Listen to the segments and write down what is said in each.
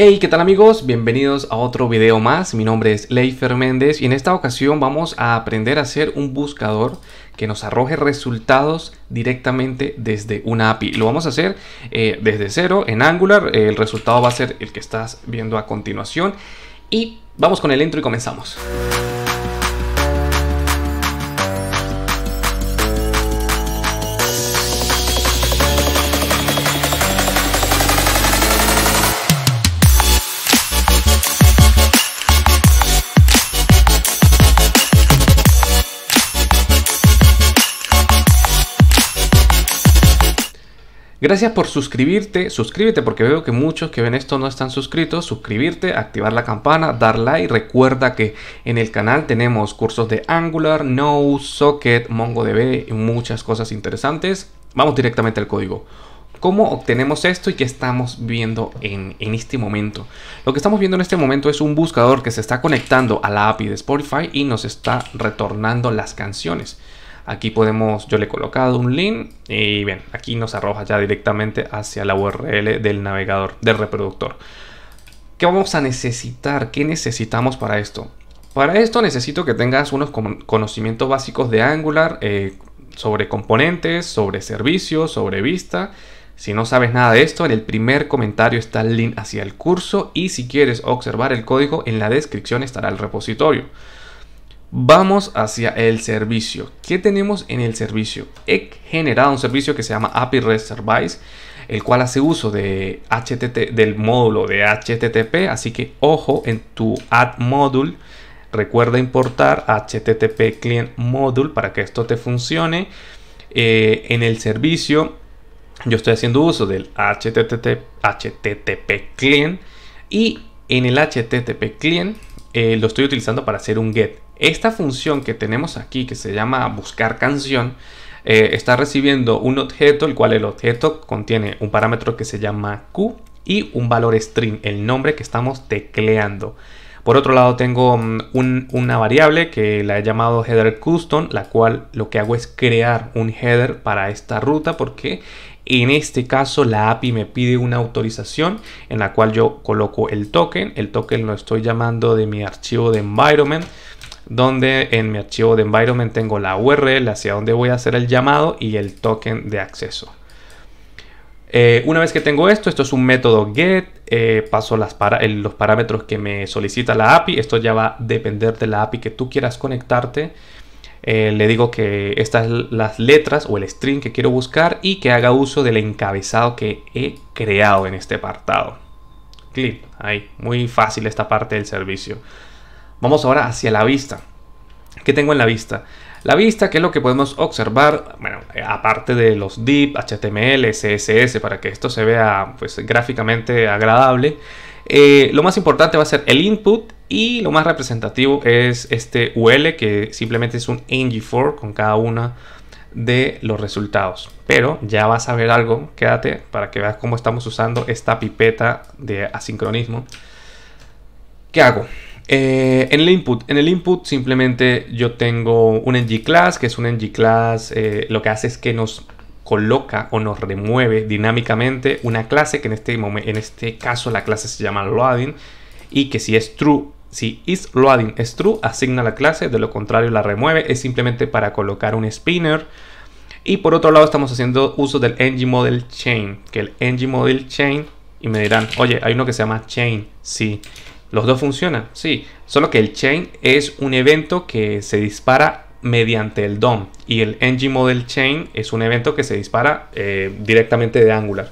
Hey, ¿qué tal amigos? Bienvenidos a otro video más. Mi nombre es ley Méndez y en esta ocasión vamos a aprender a hacer un buscador que nos arroje resultados directamente desde una API. Lo vamos a hacer eh, desde cero en Angular. El resultado va a ser el que estás viendo a continuación. Y vamos con el intro y comenzamos. Gracias por suscribirte, suscríbete porque veo que muchos que ven esto no están suscritos, suscribirte, activar la campana, dar like, recuerda que en el canal tenemos cursos de Angular, Node, Socket, MongoDB y muchas cosas interesantes. Vamos directamente al código. ¿Cómo obtenemos esto y qué estamos viendo en, en, este momento? Lo que estamos viendo en este momento es un buscador que se está conectando a la API de Spotify y nos está retornando las canciones. Aquí podemos, yo le he colocado un link y bien, aquí nos arroja ya directamente hacia la URL del navegador, del reproductor. ¿Qué vamos a necesitar? ¿Qué necesitamos para esto? Para esto necesito que tengas unos conocimientos básicos de Angular eh, sobre componentes, sobre servicios, sobre vista. Si no sabes nada de esto, en el primer comentario está el link hacia el curso y si quieres observar el código, en la descripción estará el repositorio. Vamos hacia el servicio. ¿Qué tenemos en el servicio? He generado un servicio que se llama API REST Service, el cual hace uso de HTTP, del módulo de HTTP, así que ojo en tu add module. Recuerda importar HTTP client module para que esto te funcione. Eh, en el servicio yo estoy haciendo uso del HTTP, HTTP client y en el HTTP client eh, lo estoy utilizando para hacer un get. Esta función que tenemos aquí, que se llama buscar canción, eh, está recibiendo un objeto, el cual el objeto contiene un parámetro que se llama Q y un valor string, el nombre que estamos tecleando. Por otro lado tengo mm, una variable que la he llamado header custom, la cual lo que hago es crear un header para esta ruta porque en este caso la API me pide una autorización en la cual yo coloco el token, el token lo estoy llamando de mi archivo de environment donde en mi archivo de environment tengo la URL hacia donde voy a hacer el llamado y el token de acceso. Eh, una vez que tengo esto, esto es un método get, eh, paso los parámetros que me solicita la API, esto ya va a depender de la API que tú quieras conectarte. Eh, le digo que estas las letras o el string que quiero buscar y que haga uso del encabezado que he creado en este apartado. clic, ahí, muy fácil esta parte del servicio. Vamos ahora hacia la vista. ¿Qué tengo en la vista? La vista, que es lo que podemos observar, bueno, eh, aparte de los DIP, HTML, CSS, para que esto se vea pues, gráficamente agradable, eh, lo más importante va a ser el input y lo más representativo es este UL, que simplemente es un ng4 con cada una de los resultados. Pero ya vas a ver algo, quédate para que veas cómo estamos usando esta pipeta de asincronismo. ¿Qué hago? Eh, en el input, en el input simplemente yo tengo un ng class, que es un ng class, eh, lo que hace es que nos coloca o nos remueve dinámicamente una clase que en este, en este caso la clase se llama loading y que si es true, si is loading es true, asigna la clase, de lo contrario la remueve, es simplemente para colocar un spinner. Y por otro lado estamos haciendo uso del ng-model chain, que el ng-model chain, y me dirán, oye, hay uno que se llama chain, sí. Los dos funcionan, sí. Solo que el chain es un evento que se dispara mediante el DOM y el engine model chain es un evento que se dispara eh, directamente de Angular.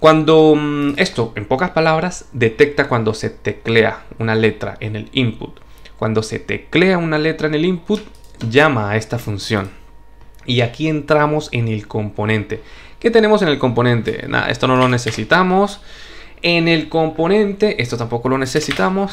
Cuando mm, esto, en pocas palabras, detecta cuando se teclea una letra en el input. Cuando se teclea una letra en el input, llama a esta función. Y aquí entramos en el componente. ¿Qué tenemos en el componente? Nada, esto no lo necesitamos. En el componente, esto tampoco lo necesitamos,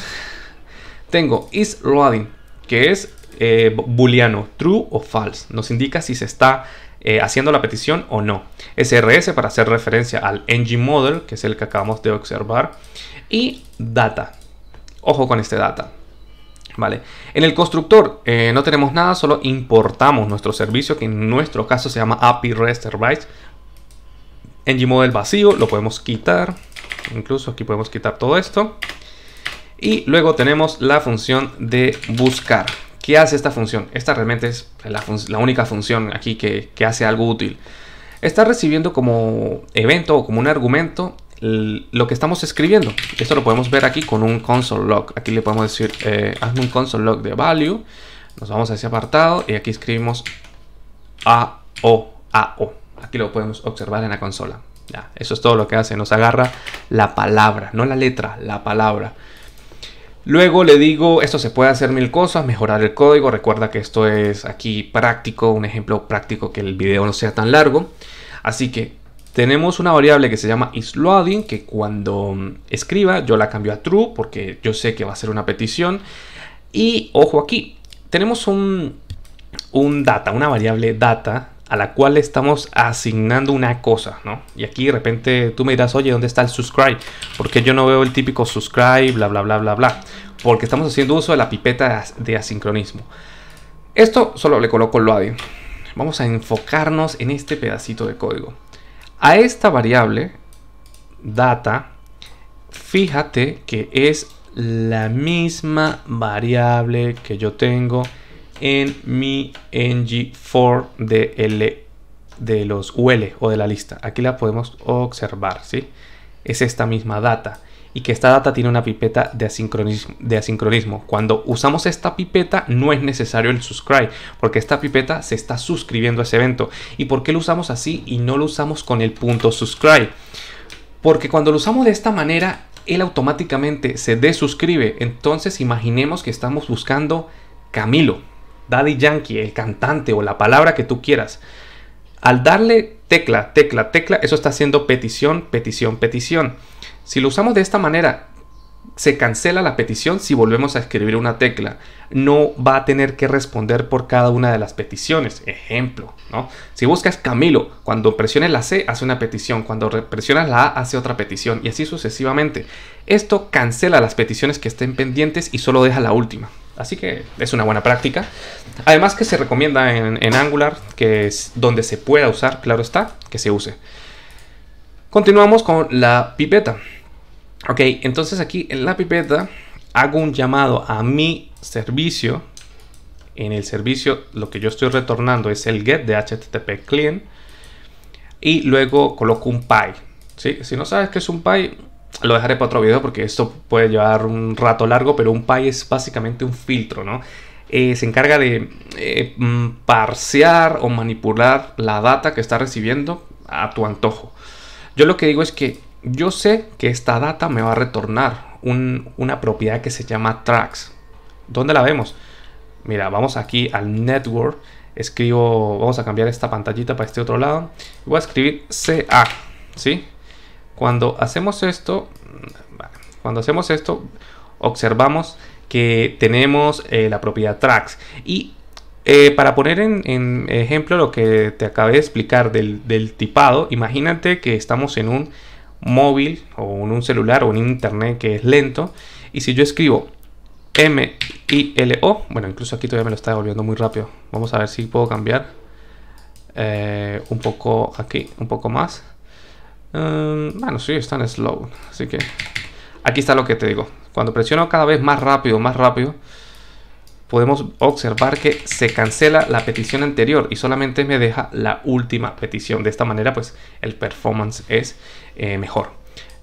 tengo isLoading, que es eh, booleano, true o false. Nos indica si se está eh, haciendo la petición o no. SRS para hacer referencia al engine model, que es el que acabamos de observar. Y data. Ojo con este data. Vale. En el constructor eh, no tenemos nada, solo importamos nuestro servicio que en nuestro caso se llama API REST Engine model vacío, lo podemos quitar Incluso aquí podemos quitar todo esto. Y luego tenemos la función de buscar. ¿Qué hace esta función? Esta realmente es la, única función aquí que, hace algo útil. Está recibiendo como evento o como un argumento lo que estamos escribiendo. Esto lo podemos ver aquí con un console log. Aquí le podemos decir, eh, hazme un console log de value. Nos vamos a ese apartado y aquí escribimos AO. AO. Aquí lo podemos observar en la consola eso es todo lo que hace, nos agarra la palabra, no la letra, la palabra. Luego le digo, esto se puede hacer mil cosas, mejorar el código, recuerda que esto es aquí práctico, un ejemplo práctico que el video no sea tan largo. Así que tenemos una variable que se llama isLoading, que cuando escriba yo la cambio a true porque yo sé que va a ser una petición. Y ojo aquí, tenemos un, un data, una variable data a la cual estamos asignando una cosa, ¿no? Y aquí de repente tú me dirás, oye, ¿dónde está el subscribe? Porque yo no veo el típico subscribe, bla, bla, bla, bla, bla. Porque estamos haciendo uso de la pipeta de asincronismo. Esto solo le coloco el loading. Vamos a enfocarnos en este pedacito de código. A esta variable, data, fíjate que es la misma variable que yo tengo en mi ng4 de, de los UL o de la lista. Aquí la podemos observar, Es esta misma data y que esta data tiene una pipeta de asincronismo, de asincronismo. Cuando usamos esta pipeta no es necesario el subscribe, porque esta pipeta se está suscribiendo a ese evento. ¿Y por qué lo usamos así y no lo usamos con el punto subscribe? Porque cuando lo usamos de esta manera, él automáticamente se desuscribe. Entonces imaginemos que estamos buscando Camilo. Daddy Yankee, el cantante o la palabra que tú quieras. Al darle tecla, tecla, tecla, eso está haciendo petición, petición, petición. Si lo usamos de esta manera, se cancela la petición si volvemos a escribir una tecla. No va a tener que responder por cada una de las peticiones. Ejemplo, ¿no? Si buscas Camilo, cuando presiones la C hace una petición, cuando presionas la A hace otra petición y así sucesivamente. Esto cancela las peticiones que estén pendientes y solo deja la última. Así que es una buena práctica. Además que se recomienda en, Angular, que es donde se pueda usar, claro está, que se use. Continuamos con la pipeta. Ok, entonces aquí en la pipeta hago un llamado a mi servicio. En el servicio lo que yo estoy retornando es el get de HTTP client. Y luego coloco un pipe. Si no sabes que es un pipe lo dejaré para otro video porque esto puede llevar un rato largo, pero un país es básicamente un filtro, ¿no? Eh, se encarga de eh, mm, parsear o manipular la data que está recibiendo a tu antojo. Yo lo que digo es que yo sé que esta data me va a retornar una propiedad que se llama tracks. ¿Dónde la vemos? Mira, vamos aquí al network, escribo, vamos a cambiar esta pantallita para este otro lado, voy a escribir CA, ¿sí? Cuando hacemos esto, cuando hacemos esto, observamos que tenemos eh, la propiedad tracks. Y eh, para poner en, ejemplo lo que te acabé de explicar del, tipado, imagínate que estamos en un móvil o en un celular o en internet que es lento. Y si yo escribo M-I-L-O, bueno, incluso aquí todavía me lo está devolviendo muy rápido. Vamos a ver si puedo cambiar eh, un poco aquí, un poco más. Em, bueno, sí, está slow. Así que aquí está lo que te digo. Cuando presiono cada vez más rápido, más rápido, podemos observar que se cancela la petición anterior y solamente me deja la última petición. De esta manera, pues el performance es eh, mejor.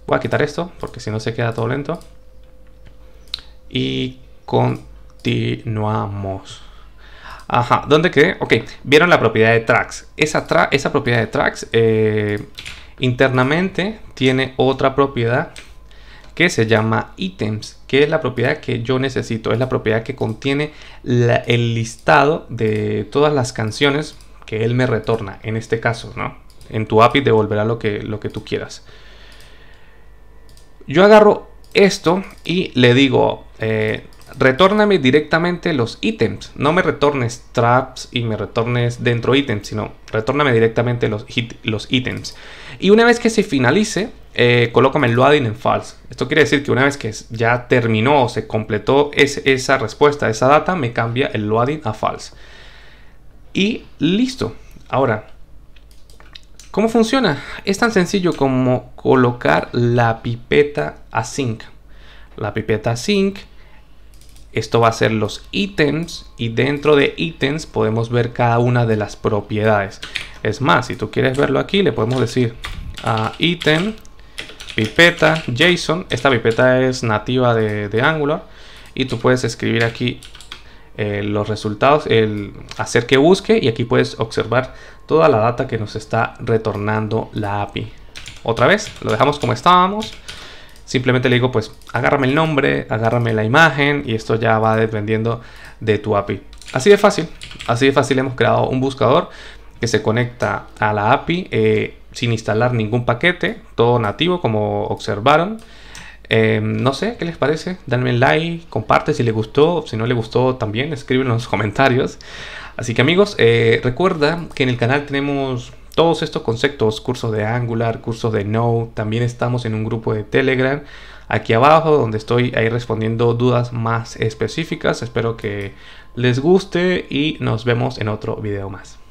Voy a quitar esto porque si no se queda todo lento. Y continuamos. Ajá, ¿dónde quedé? Ok, vieron la propiedad de tracks. Esa, esa propiedad de tracks eh, Internamente tiene otra propiedad que se llama ítems, que es la propiedad que yo necesito, es la propiedad que contiene el listado de todas las canciones que él me retorna, en este caso, ¿no? En tu API devolverá lo que, lo que tú quieras. Yo agarro esto y le digo, eh, retórname directamente los ítems, no me retornes traps y me retornes dentro ítems, sino retórname directamente los, los ítems. Y una vez que se finalice, eh, colócame el loading en false. Esto quiere decir que una vez que ya terminó o se completó esa respuesta, esa data, me cambia el loading a false. Y listo. Ahora, ¿cómo funciona? Es tan sencillo como colocar la pipeta async. La pipeta async. Esto va a ser los ítems y dentro de ítems podemos ver cada una de las propiedades. Es más, si tú quieres verlo aquí, le podemos decir a ítem, pipeta, JSON. Esta pipeta es nativa de, Angular. Y tú puedes escribir aquí eh, los resultados, el hacer que busque. Y aquí puedes observar toda la data que nos está retornando la API. Otra vez, lo dejamos como estábamos. Simplemente le digo, pues, agárrame el nombre, agárrame la imagen y esto ya va dependiendo de tu API. Así de fácil, así de fácil hemos creado un buscador se conecta a la API eh, sin instalar ningún paquete, todo nativo como observaron. Eh, no sé, ¿qué les parece? danme like, comparte si les gustó, si no le gustó también, escribe en los comentarios. Así que amigos, eh, recuerda que en el canal tenemos todos estos conceptos, cursos de Angular, cursos de Node, también estamos en un grupo de Telegram aquí abajo donde estoy ahí respondiendo dudas más específicas. Espero que les guste y nos vemos en otro video más.